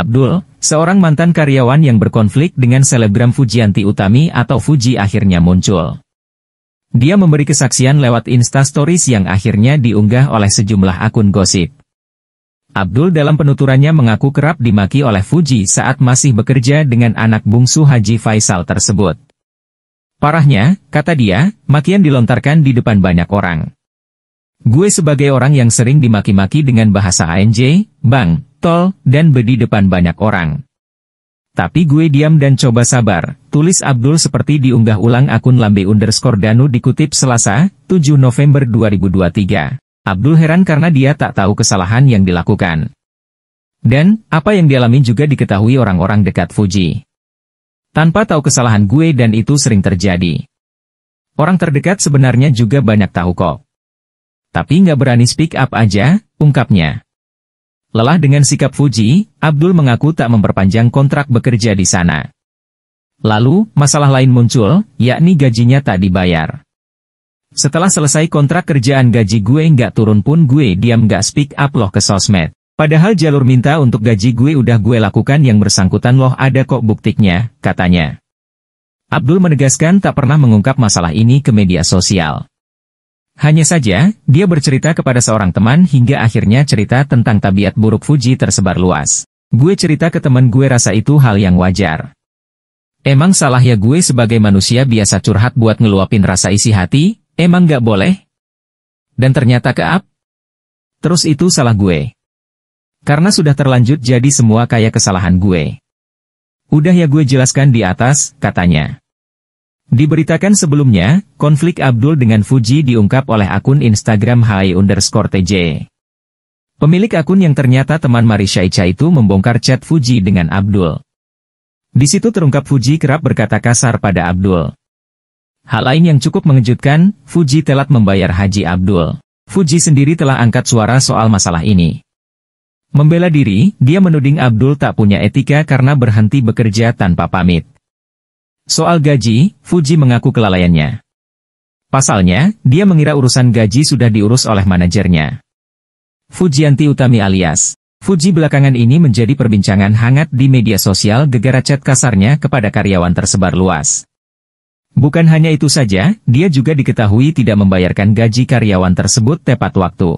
Abdul, seorang mantan karyawan yang berkonflik dengan selebgram Fujianti Utami atau Fuji akhirnya muncul. Dia memberi kesaksian lewat Insta Stories yang akhirnya diunggah oleh sejumlah akun gosip. Abdul dalam penuturannya mengaku kerap dimaki oleh Fuji saat masih bekerja dengan anak bungsu Haji Faisal tersebut. Parahnya, kata dia, makian dilontarkan di depan banyak orang. Gue sebagai orang yang sering dimaki-maki dengan bahasa ANJ, bang, tol, dan bedi depan banyak orang. Tapi gue diam dan coba sabar, tulis Abdul seperti diunggah ulang akun lambe underscore danu dikutip Selasa, 7 November 2023. Abdul heran karena dia tak tahu kesalahan yang dilakukan. Dan, apa yang dialami juga diketahui orang-orang dekat Fuji. Tanpa tahu kesalahan gue dan itu sering terjadi. Orang terdekat sebenarnya juga banyak tahu kok. Tapi nggak berani speak up aja, ungkapnya. Lelah dengan sikap Fuji, Abdul mengaku tak memperpanjang kontrak bekerja di sana. Lalu, masalah lain muncul, yakni gajinya tak dibayar. Setelah selesai kontrak kerjaan gaji gue nggak turun pun gue diam nggak speak up loh ke sosmed. Padahal jalur minta untuk gaji gue udah gue lakukan yang bersangkutan loh ada kok buktiknya, katanya. Abdul menegaskan tak pernah mengungkap masalah ini ke media sosial. Hanya saja, dia bercerita kepada seorang teman hingga akhirnya cerita tentang tabiat buruk Fuji tersebar luas. Gue cerita ke teman gue rasa itu hal yang wajar. Emang salah ya gue sebagai manusia biasa curhat buat ngeluapin rasa isi hati, emang gak boleh? Dan ternyata ke keap? Terus itu salah gue. Karena sudah terlanjut jadi semua kayak kesalahan gue. Udah ya gue jelaskan di atas, katanya. Diberitakan sebelumnya, konflik Abdul dengan Fuji diungkap oleh akun Instagram Hai underscore tj. Pemilik akun yang ternyata teman Marisha Ica itu membongkar chat Fuji dengan Abdul. Di situ terungkap Fuji kerap berkata kasar pada Abdul. Hal lain yang cukup mengejutkan, Fuji telat membayar Haji Abdul. Fuji sendiri telah angkat suara soal masalah ini. Membela diri, dia menuding Abdul tak punya etika karena berhenti bekerja tanpa pamit. Soal gaji, Fuji mengaku kelalaiannya. Pasalnya, dia mengira urusan gaji sudah diurus oleh manajernya. Fujianti Utami alias Fuji belakangan ini menjadi perbincangan hangat di media sosial gegara chat kasarnya kepada karyawan tersebar luas. Bukan hanya itu saja, dia juga diketahui tidak membayarkan gaji karyawan tersebut tepat waktu.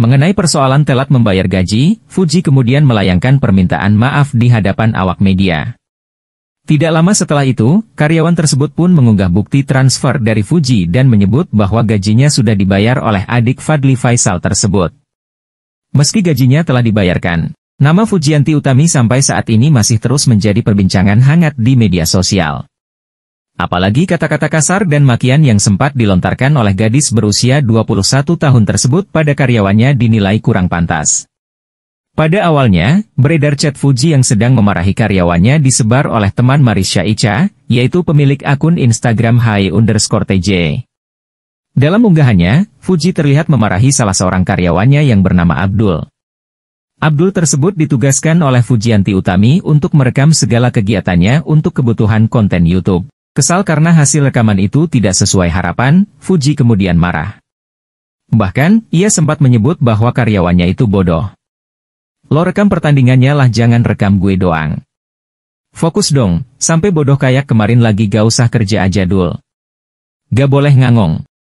Mengenai persoalan telat membayar gaji, Fuji kemudian melayangkan permintaan maaf di hadapan awak media. Tidak lama setelah itu, karyawan tersebut pun mengunggah bukti transfer dari Fuji dan menyebut bahwa gajinya sudah dibayar oleh adik Fadli Faisal tersebut. Meski gajinya telah dibayarkan, nama Fujianti Utami sampai saat ini masih terus menjadi perbincangan hangat di media sosial. Apalagi kata-kata kasar dan makian yang sempat dilontarkan oleh gadis berusia 21 tahun tersebut pada karyawannya dinilai kurang pantas. Pada awalnya, beredar chat Fuji yang sedang memarahi karyawannya disebar oleh teman Marisha Ica, yaitu pemilik akun Instagram Hai underscore TJ. Dalam unggahannya, Fuji terlihat memarahi salah seorang karyawannya yang bernama Abdul. Abdul tersebut ditugaskan oleh Fujianti Utami untuk merekam segala kegiatannya untuk kebutuhan konten YouTube. Kesal karena hasil rekaman itu tidak sesuai harapan, Fuji kemudian marah. Bahkan, ia sempat menyebut bahwa karyawannya itu bodoh. Lo rekam pertandingannya lah jangan rekam gue doang. Fokus dong, sampai bodoh kayak kemarin lagi gak usah kerja aja dul. Gak boleh ngangong.